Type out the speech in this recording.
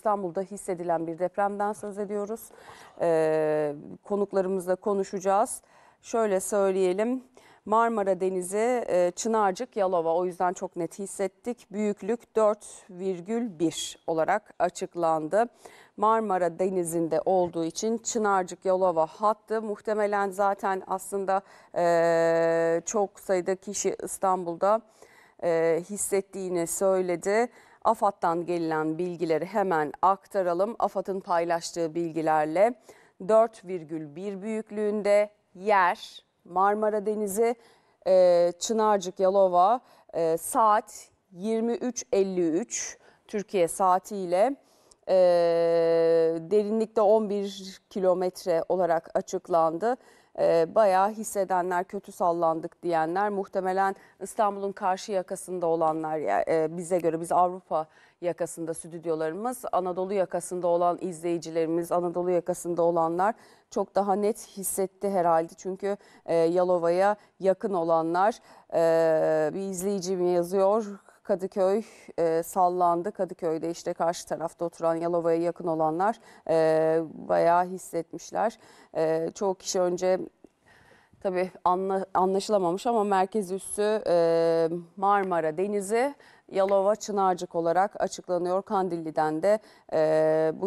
İstanbul'da hissedilen bir depremden söz ediyoruz. Ee, konuklarımızla konuşacağız. Şöyle söyleyelim. Marmara Denizi, e, Çınarcık, Yalova o yüzden çok net hissettik. Büyüklük 4,1 olarak açıklandı. Marmara Denizi'nde olduğu için Çınarcık, Yalova hattı muhtemelen zaten aslında e, çok sayıda kişi İstanbul'da e, hissettiğini söyledi. AFAD'dan gelinen bilgileri hemen aktaralım. AFAD'ın paylaştığı bilgilerle 4,1 büyüklüğünde yer Marmara Denizi, e, Çınarcık, Yalova e, saat 23.53 Türkiye saatiyle e, derinlikte 11 kilometre olarak açıklandı. E, bayağı hissedenler, kötü sallandık diyenler muhtemelen İstanbul'un karşı yakasında olanlar e, bize göre biz Avrupa yakasında stüdyolarımız, Anadolu yakasında olan izleyicilerimiz, Anadolu yakasında olanlar çok daha net hissetti herhalde. Çünkü e, Yalova'ya yakın olanlar e, bir mi yazıyor Kadıköy e, sallandı. Kadıköy'de işte karşı tarafta oturan Yalova'ya yakın olanlar e, bayağı hissetmişler. E, çoğu kişi önce tabii anla, anlaşılamamış ama merkez üssü e, Marmara Denizi Yalova Çınarcık olarak açıklanıyor. Kandilli'den de e, bu